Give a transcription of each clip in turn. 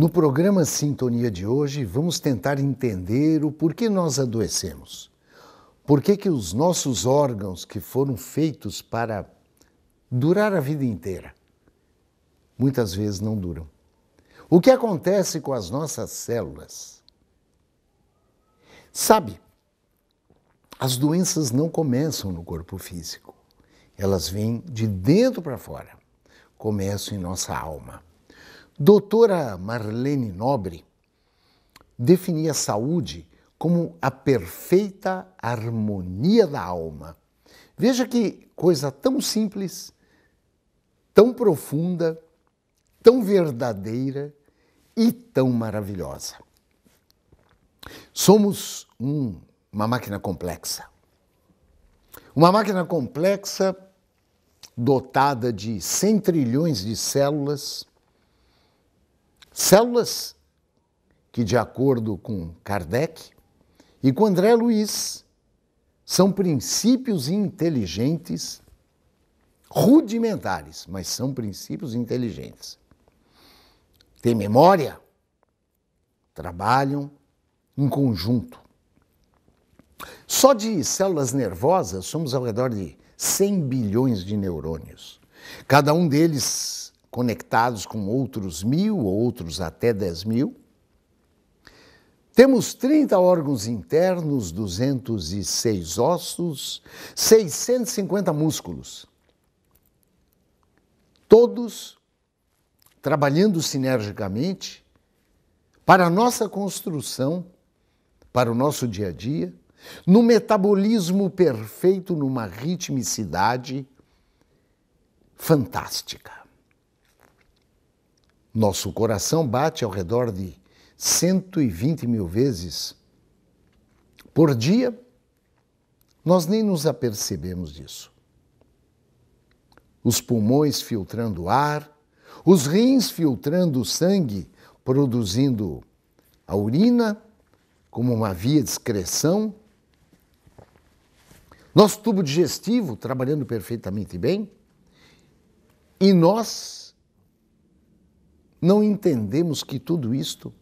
No programa Sintonia de hoje, vamos tentar entender o porquê nós adoecemos. Por que, que os nossos órgãos, que foram feitos para durar a vida inteira, muitas vezes não duram. O que acontece com as nossas células? Sabe, as doenças não começam no corpo físico, elas vêm de dentro para fora, começam em nossa alma. Doutora Marlene Nobre definia a saúde como a perfeita harmonia da alma. Veja que coisa tão simples, tão profunda, tão verdadeira e tão maravilhosa. Somos um, uma máquina complexa. Uma máquina complexa dotada de 100 trilhões de células células, que, de acordo com Kardec e com André Luiz, são princípios inteligentes rudimentares, mas são princípios inteligentes. Têm memória, trabalham em conjunto. Só de células nervosas somos ao redor de 100 bilhões de neurônios. Cada um deles conectados com outros mil, outros até dez mil. Temos 30 órgãos internos, 206 ossos, 650 músculos. Todos trabalhando sinergicamente para a nossa construção, para o nosso dia a dia, no metabolismo perfeito, numa ritmicidade fantástica. Nosso coração bate ao redor de 120 mil vezes por dia. Nós nem nos apercebemos disso. Os pulmões filtrando ar, os rins filtrando sangue, produzindo a urina como uma via de excreção. Nosso tubo digestivo trabalhando perfeitamente bem. E nós não entendemos que tudo isto,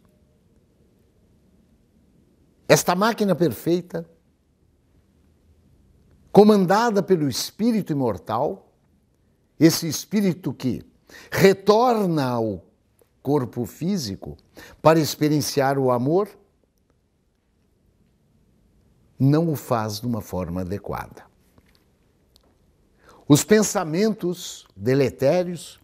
esta máquina perfeita, comandada pelo Espírito imortal, esse Espírito que retorna ao corpo físico para experienciar o amor, não o faz de uma forma adequada. Os pensamentos deletérios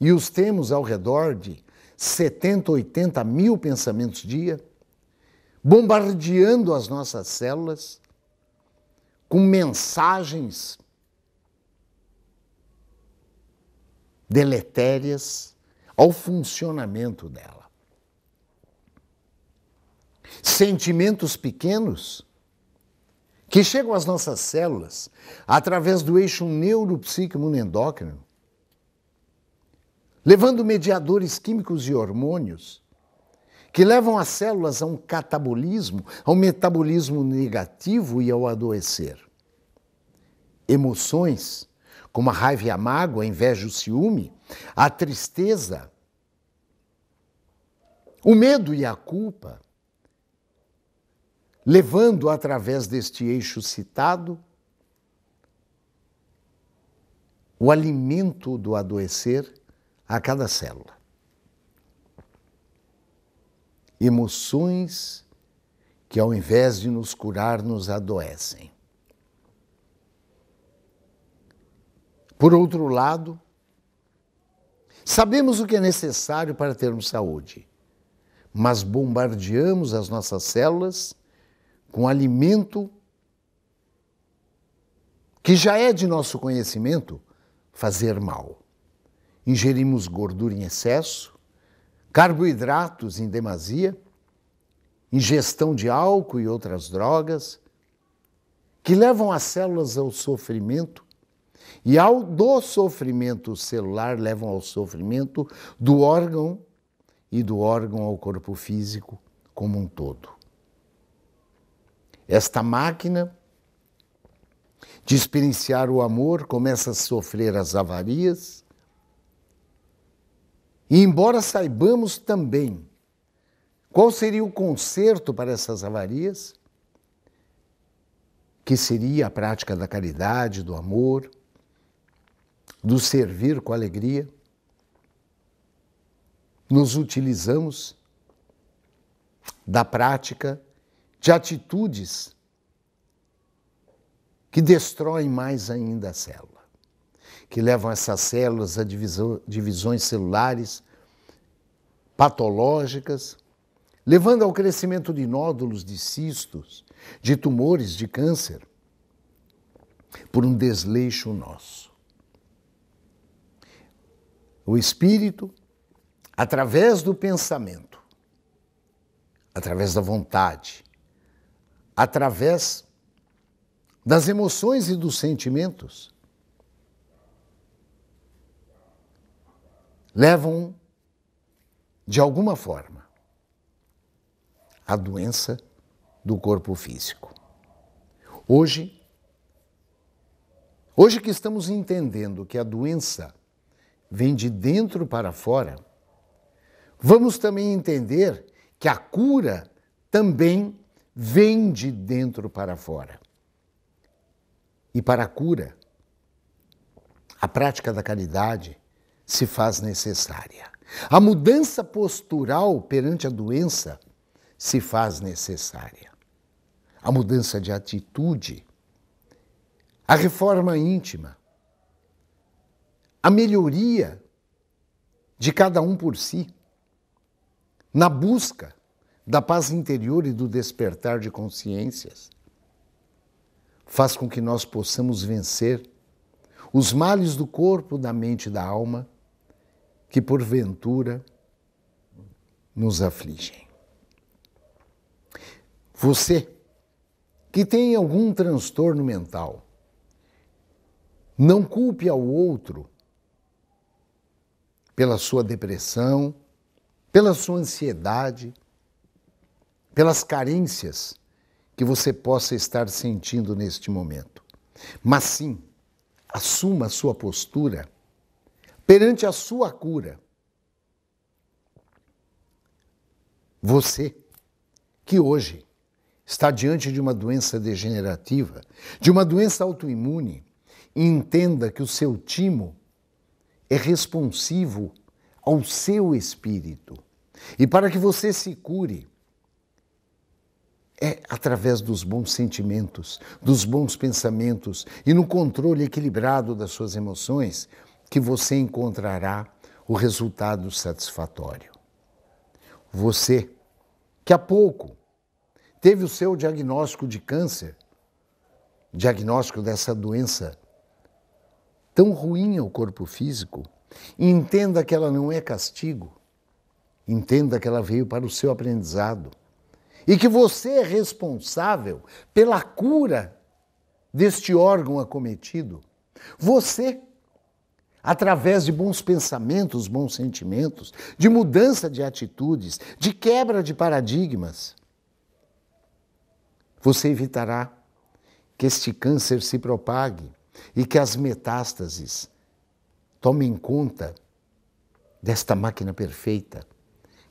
e os temos ao redor de 70, 80 mil pensamentos dia, bombardeando as nossas células com mensagens deletérias ao funcionamento dela. Sentimentos pequenos que chegam às nossas células através do eixo neuropsíquico endócrino levando mediadores químicos e hormônios que levam as células a um catabolismo, a um metabolismo negativo e ao adoecer. Emoções, como a raiva e a mágoa, a inveja e o ciúme, a tristeza, o medo e a culpa, levando através deste eixo citado o alimento do adoecer a cada célula. Emoções que, ao invés de nos curar, nos adoecem. Por outro lado, sabemos o que é necessário para termos saúde, mas bombardeamos as nossas células com alimento que já é de nosso conhecimento fazer mal ingerimos gordura em excesso, carboidratos em demasia, ingestão de álcool e outras drogas, que levam as células ao sofrimento e ao do sofrimento celular levam ao sofrimento do órgão e do órgão ao corpo físico como um todo. Esta máquina de experienciar o amor começa a sofrer as avarias, e embora saibamos também qual seria o conserto para essas avarias, que seria a prática da caridade, do amor, do servir com alegria, nos utilizamos da prática de atitudes que destroem mais ainda a célula que levam essas células a divisões celulares patológicas, levando ao crescimento de nódulos, de cistos, de tumores, de câncer, por um desleixo nosso. O espírito, através do pensamento, através da vontade, através das emoções e dos sentimentos, levam de alguma forma a doença do corpo físico. Hoje, hoje que estamos entendendo que a doença vem de dentro para fora, vamos também entender que a cura também vem de dentro para fora. E para a cura, a prática da caridade, se faz necessária. A mudança postural perante a doença se faz necessária. A mudança de atitude, a reforma íntima, a melhoria de cada um por si, na busca da paz interior e do despertar de consciências, faz com que nós possamos vencer os males do corpo, da mente e da alma que porventura nos afligem. Você que tem algum transtorno mental, não culpe ao outro pela sua depressão, pela sua ansiedade, pelas carências que você possa estar sentindo neste momento. Mas sim, assuma a sua postura perante a sua cura. Você que hoje está diante de uma doença degenerativa, de uma doença autoimune, entenda que o seu timo é responsivo ao seu espírito. E para que você se cure, é através dos bons sentimentos, dos bons pensamentos e no controle equilibrado das suas emoções, que você encontrará o resultado satisfatório. Você, que há pouco teve o seu diagnóstico de câncer, diagnóstico dessa doença tão ruim ao corpo físico, entenda que ela não é castigo, entenda que ela veio para o seu aprendizado e que você é responsável pela cura deste órgão acometido. Você através de bons pensamentos, bons sentimentos, de mudança de atitudes, de quebra de paradigmas. Você evitará que este câncer se propague e que as metástases tomem conta desta máquina perfeita,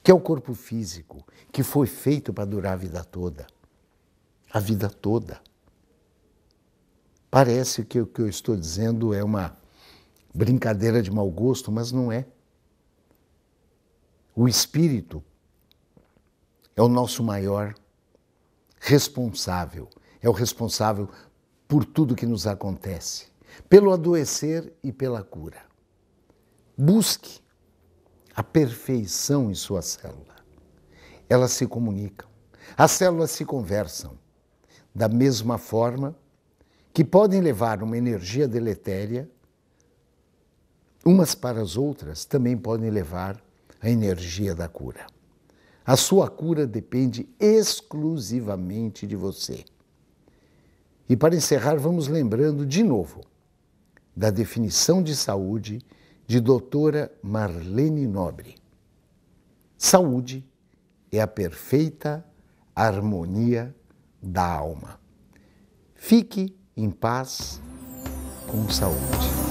que é o corpo físico, que foi feito para durar a vida toda. A vida toda. Parece que o que eu estou dizendo é uma brincadeira de mau gosto, mas não é. O espírito é o nosso maior responsável, é o responsável por tudo que nos acontece, pelo adoecer e pela cura. Busque a perfeição em sua célula. Elas se comunicam, as células se conversam, da mesma forma que podem levar uma energia deletéria umas para as outras, também podem levar a energia da cura. A sua cura depende exclusivamente de você. E para encerrar, vamos lembrando de novo da definição de saúde de doutora Marlene Nobre. Saúde é a perfeita harmonia da alma. Fique em paz com saúde.